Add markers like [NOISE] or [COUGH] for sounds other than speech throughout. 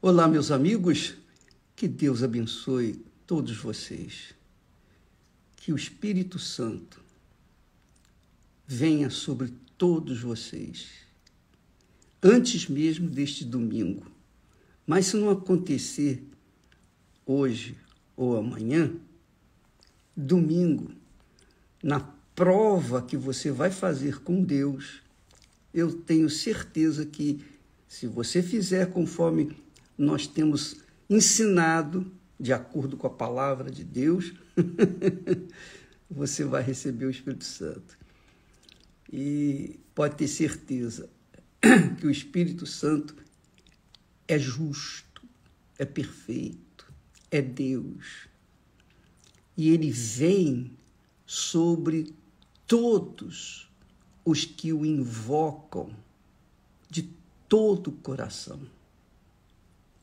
Olá, meus amigos, que Deus abençoe todos vocês. Que o Espírito Santo venha sobre todos vocês, antes mesmo deste domingo. Mas se não acontecer hoje ou amanhã, domingo, na prova que você vai fazer com Deus, eu tenho certeza que, se você fizer conforme nós temos ensinado, de acordo com a palavra de Deus, [LAUGHS] você vai receber o Espírito Santo. E pode ter certeza que o Espírito Santo é justo, é perfeito, é Deus. E ele vem sobre todos os que o invocam de todo o coração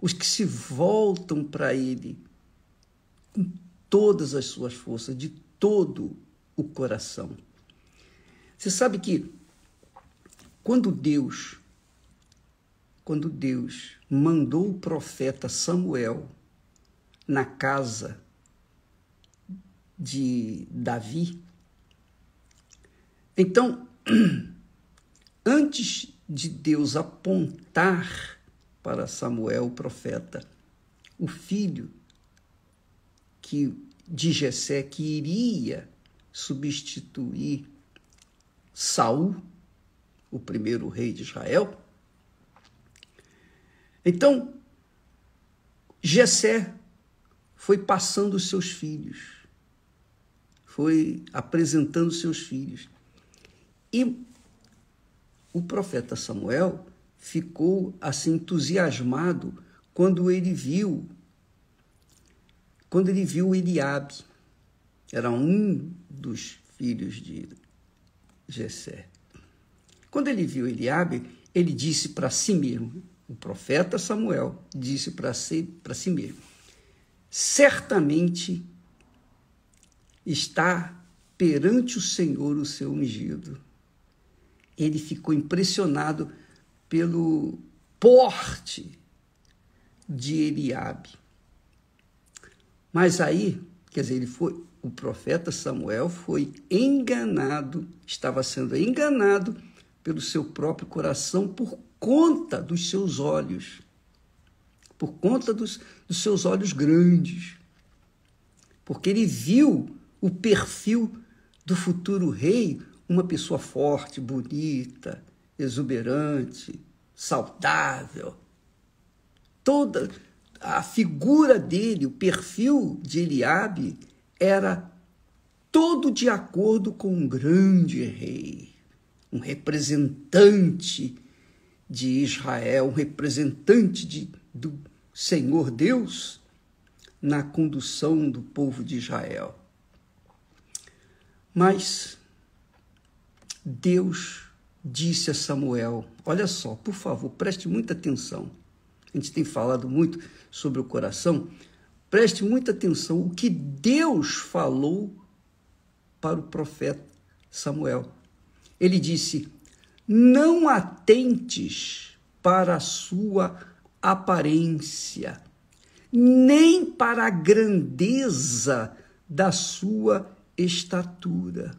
os que se voltam para Ele com todas as suas forças, de todo o coração. Você sabe que quando Deus, quando Deus mandou o profeta Samuel na casa de Davi, então, [CLEARS THROAT] antes de Deus apontar para Samuel, o profeta, o filho que de Jessé que iria substituir Saul, o primeiro rei de Israel. Então, Jessé foi passando os seus filhos, foi apresentando seus filhos. E o profeta Samuel ficou assim entusiasmado quando ele viu quando ele viu Eliabe. Era um dos filhos de Jessé. Quando ele viu Eliabe, ele disse para si mesmo, o profeta Samuel disse para si, para si mesmo: Certamente está perante o Senhor o seu ungido. Ele ficou impressionado pelo porte de Eliabe. Mas aí, quer dizer, ele foi, o profeta Samuel foi enganado, estava sendo enganado pelo seu próprio coração por conta dos seus olhos, por conta dos, dos seus olhos grandes, porque ele viu o perfil do futuro rei, uma pessoa forte, bonita, exuberante, saudável. Toda a figura dele, o perfil de Eliabe era todo de acordo com um grande rei, um representante de Israel, um representante de, do Senhor Deus na condução do povo de Israel. Mas Deus disse a Samuel: Olha só, por favor, preste muita atenção. A gente tem falado muito sobre o coração. Preste muita atenção o que Deus falou para o profeta Samuel. Ele disse: Não atentes para a sua aparência, nem para a grandeza da sua estatura,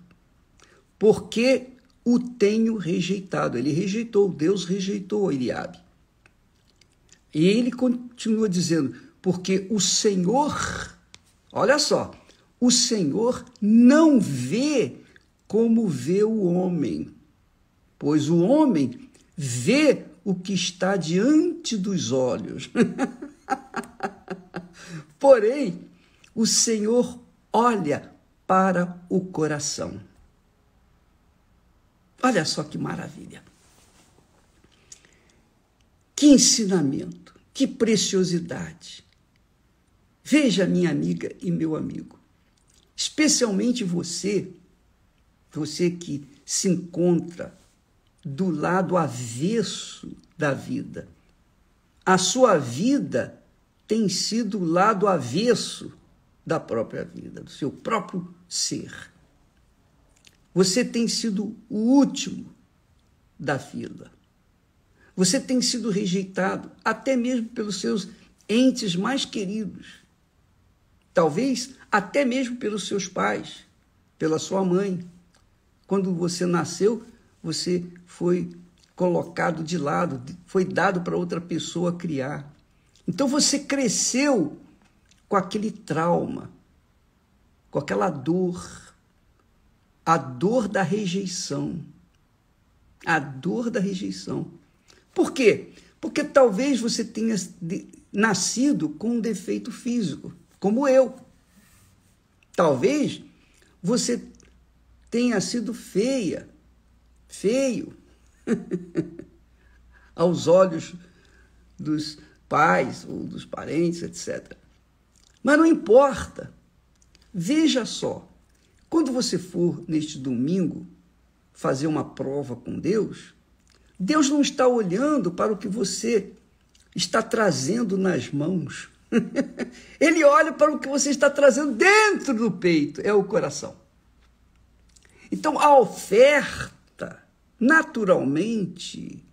porque o tenho rejeitado. Ele rejeitou, Deus rejeitou Eliabe. E ele continua dizendo, porque o Senhor, olha só, o Senhor não vê como vê o homem, pois o homem vê o que está diante dos olhos. [LAUGHS] Porém, o Senhor olha para o coração. Olha só que maravilha. Que ensinamento, que preciosidade. Veja, minha amiga e meu amigo, especialmente você, você que se encontra do lado avesso da vida. A sua vida tem sido o lado avesso da própria vida, do seu próprio ser. Você tem sido o último da fila. Você tem sido rejeitado até mesmo pelos seus entes mais queridos. Talvez até mesmo pelos seus pais, pela sua mãe. Quando você nasceu, você foi colocado de lado, foi dado para outra pessoa criar. Então você cresceu com aquele trauma, com aquela dor a dor da rejeição. A dor da rejeição. Por quê? Porque talvez você tenha nascido com um defeito físico, como eu. Talvez você tenha sido feia, feio, [LAUGHS] aos olhos dos pais ou dos parentes, etc. Mas não importa. Veja só, quando você for neste domingo fazer uma prova com Deus, Deus não está olhando para o que você está trazendo nas mãos. [LAUGHS] Ele olha para o que você está trazendo dentro do peito, é o coração. Então a oferta, naturalmente,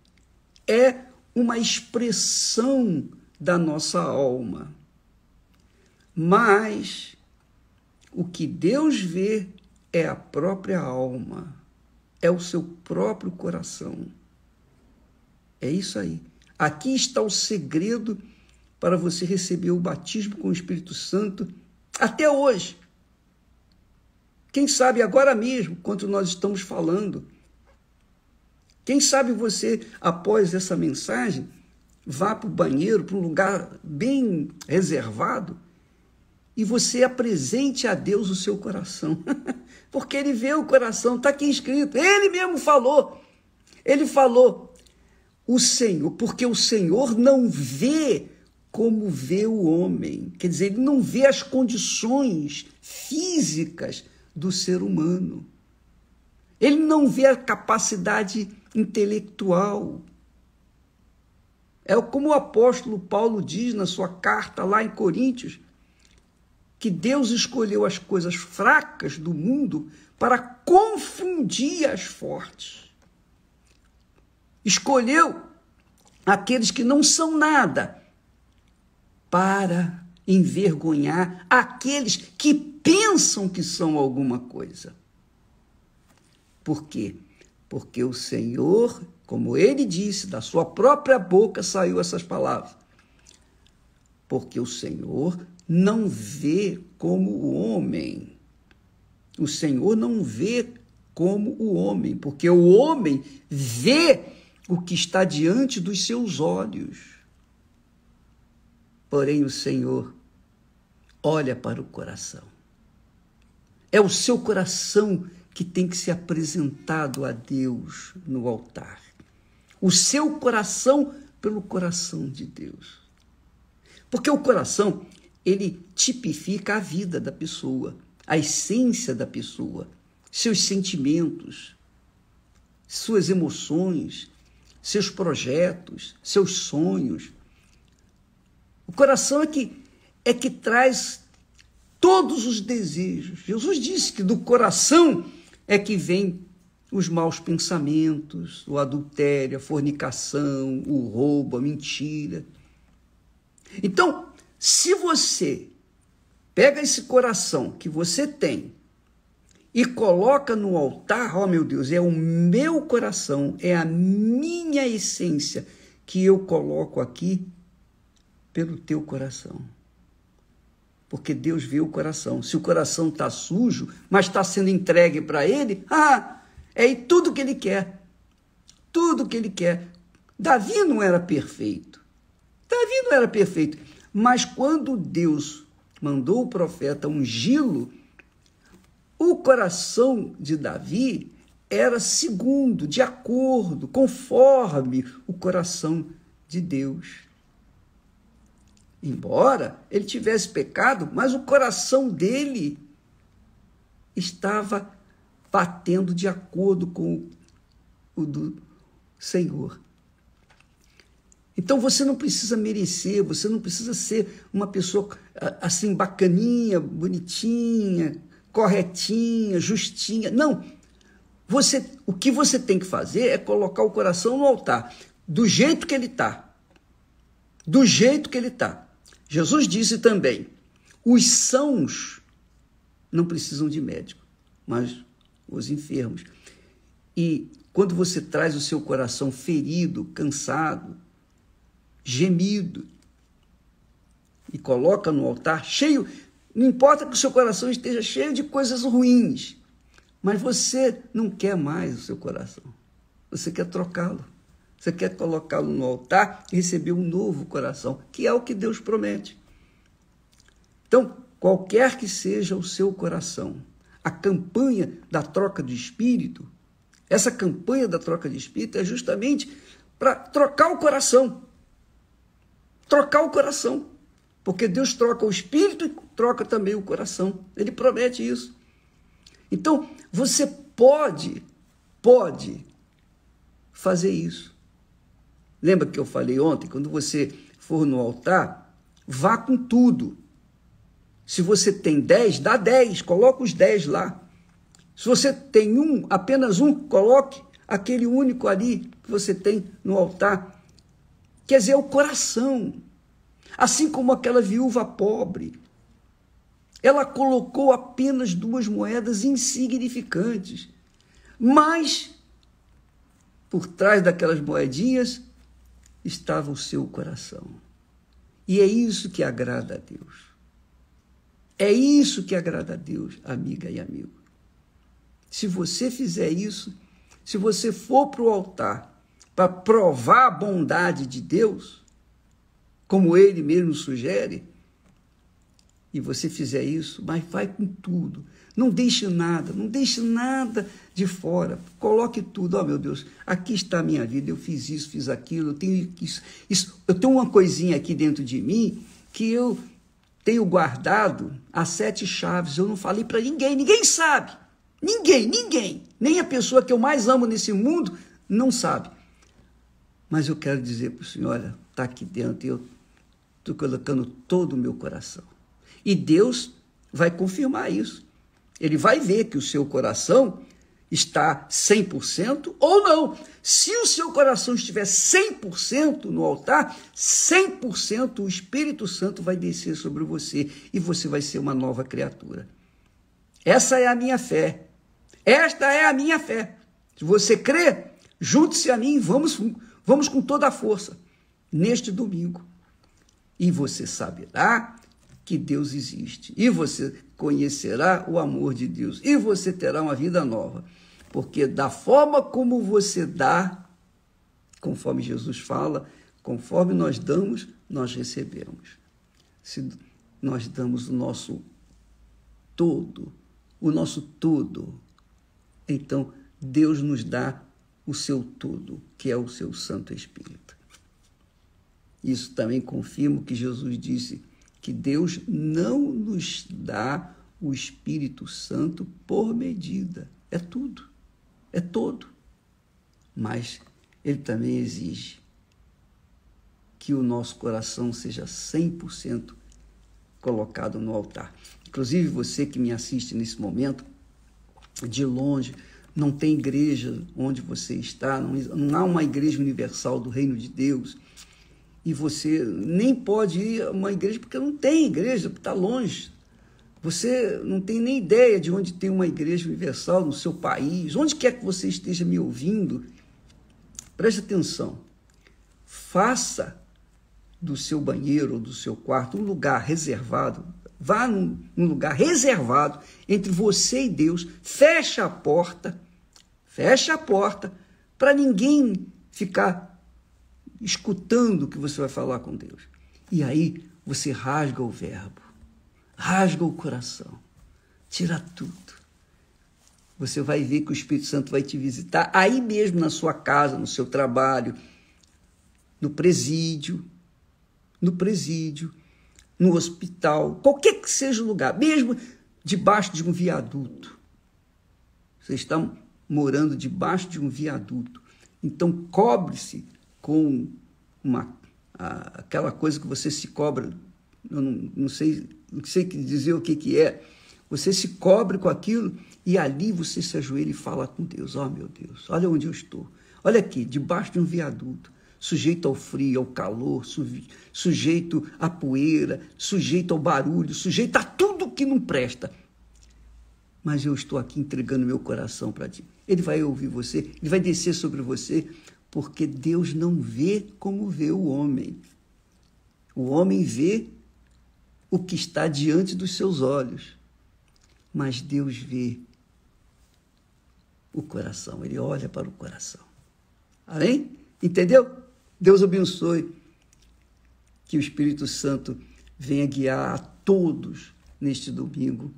é uma expressão da nossa alma. Mas o que Deus vê é a própria alma, é o seu próprio coração. É isso aí. Aqui está o segredo para você receber o batismo com o Espírito Santo até hoje. Quem sabe agora mesmo, quando nós estamos falando. Quem sabe você, após essa mensagem, vá para o banheiro, para um lugar bem reservado e você apresente a Deus o seu coração. [LAUGHS] Porque ele vê o coração, está aqui escrito. Ele mesmo falou. Ele falou: o Senhor, porque o Senhor não vê como vê o homem. Quer dizer, ele não vê as condições físicas do ser humano. Ele não vê a capacidade intelectual. É como o apóstolo Paulo diz na sua carta lá em Coríntios: que Deus escolheu as coisas fracas do mundo para confundir as fortes. Escolheu aqueles que não são nada para envergonhar aqueles que pensam que são alguma coisa. Por quê? Porque o Senhor, como ele disse, da sua própria boca saiu essas palavras. Porque o Senhor não vê como o homem. O Senhor não vê como o homem, porque o homem vê o que está diante dos seus olhos. Porém, o Senhor olha para o coração. É o seu coração que tem que ser apresentado a Deus no altar. O seu coração pelo coração de Deus. Porque o coração ele tipifica a vida da pessoa, a essência da pessoa, seus sentimentos, suas emoções, seus projetos, seus sonhos. O coração é que é que traz todos os desejos. Jesus disse que do coração é que vem os maus pensamentos, o adultério, a fornicação, o roubo, a mentira. Então, se você pega esse coração que você tem e coloca no altar, ó oh meu Deus, é o meu coração, é a minha essência que eu coloco aqui pelo teu coração. Porque Deus vê o coração. Se o coração está sujo, mas está sendo entregue para Ele, ah, é tudo que Ele quer. Tudo que Ele quer. Davi não era perfeito. Davi não era perfeito mas quando Deus mandou o profeta ungilo, o coração de Davi era segundo, de acordo, conforme o coração de Deus. Embora ele tivesse pecado, mas o coração dele estava batendo de acordo com o do Senhor. Então você não precisa merecer, você não precisa ser uma pessoa ah, assim bacaninha, bonitinha, corretinha, justinha. Não. Você, o que você tem que fazer é colocar o coração no altar, do jeito que ele está. Do jeito que ele está. Jesus disse também: os sãos não precisam de médico, mas os enfermos. E quando você traz o seu coração ferido, cansado, gemido e coloca no altar cheio, não importa que o seu coração esteja cheio de coisas ruins, mas você não quer mais o seu coração. Você quer trocá-lo. Você quer colocá-lo no altar e receber um novo coração, que é o que Deus promete. Então, qualquer que seja o seu coração, a campanha da troca de espírito, essa campanha da troca de espírito é justamente para trocar o coração trocar o coração. Porque Deus troca o espírito e troca também o coração. Ele promete isso. Então, você pode, pode fazer isso. Lembra que eu falei ontem? Quando você for no altar, vá com tudo. Se você tem dez dá dez coloca os dez lá. Se você tem um, apenas um, coloque aquele único ali que você tem no altar quer dizer, é o coração. Assim como aquela viúva pobre, ela colocou apenas duas moedas insignificantes, mas por trás daquelas moedinhas estava o seu coração. E é isso que agrada a Deus. É isso que agrada a Deus, amiga e amigo. Se você fizer isso, se você for para o altar para provar a bondade de Deus, como ele mesmo sugere, e você fizer isso, mas vai com tudo. Não deixe nada, não deixe nada de fora. Coloque tudo. Ó, oh, meu Deus, aqui está a minha vida. Eu fiz isso, fiz aquilo. Eu tenho isso, isso. Eu tenho uma coisinha aqui dentro de mim que eu tenho guardado as sete chaves. Eu não falei para ninguém. Ninguém sabe. Ninguém, ninguém. Nem a pessoa que eu mais amo nesse mundo não sabe. Mas eu quero dizer para o senhor, olha, está aqui dentro e eu estou colocando todo o meu coração. E Deus vai confirmar isso. Ele vai ver que o seu coração está 100% ou não. Se o seu coração estiver 100% no altar, 100% o Espírito Santo vai descer sobre você e você vai ser uma nova criatura. Essa é a minha fé. Esta é a minha fé. Se você crê, junte-se a mim e vamos Vamos com toda a força neste domingo. E você saberá que Deus existe. E você conhecerá o amor de Deus. E você terá uma vida nova. Porque da forma como você dá, conforme Jesus fala, conforme nós damos, nós recebemos. Se nós damos o nosso todo, o nosso tudo, então Deus nos dá o seu todo, que é o seu Santo Espírito. Isso também confirma o que Jesus disse, que Deus não nos dá o Espírito Santo por medida. É tudo, é todo. Mas ele também exige que o nosso coração seja 100% colocado no altar. Inclusive, você que me assiste nesse momento, de longe, não tem igreja onde você está, não, não há uma igreja universal do reino de Deus. E você nem pode ir a uma igreja, porque não tem igreja, está longe. Você não tem nem ideia de onde tem uma igreja universal no seu país, onde quer que você esteja me ouvindo. Preste atenção. Faça do seu banheiro ou do seu quarto um lugar reservado. Vá num, num lugar reservado entre você e Deus. Fecha a porta Fecha a porta para ninguém ficar escutando o que você vai falar com Deus. E aí você rasga o verbo, rasga o coração, tira tudo. Você vai ver que o Espírito Santo vai te visitar aí mesmo na sua casa, no seu trabalho, no presídio, no presídio, no hospital, qualquer que seja o lugar, mesmo debaixo de um viaduto. Vocês estão morando debaixo de um viaduto. Então, cobre-se com uma, a, aquela coisa que você se cobra, eu não, não sei, não sei dizer o que, que é, você se cobre com aquilo e ali você se ajoelha e fala com Deus: Ó oh, meu Deus, olha onde eu estou. Olha aqui, debaixo de um viaduto, sujeito ao frio, ao calor, sujeito à poeira, sujeito ao barulho, sujeito a tudo que não presta mas eu estou aqui entregando meu coração para ti. Ele vai ouvir você, ele vai descer sobre você, porque Deus não vê como vê o homem. O homem vê o que está diante dos seus olhos, mas Deus vê o coração, ele olha para o coração. Amém? Entendeu? Deus abençoe. Que o Espírito Santo venha guiar a todos neste domingo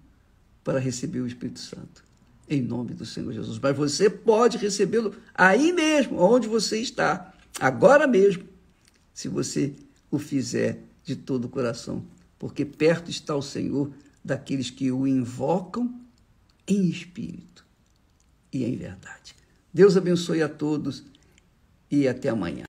para receber o Espírito Santo. Em nome do Senhor Jesus. Mas você pode recebê-lo aí mesmo, onde você está, agora mesmo, se você o fizer de todo o coração. Porque perto está o Senhor daqueles que o invocam em espírito e em verdade. Deus abençoe a todos e até amanhã.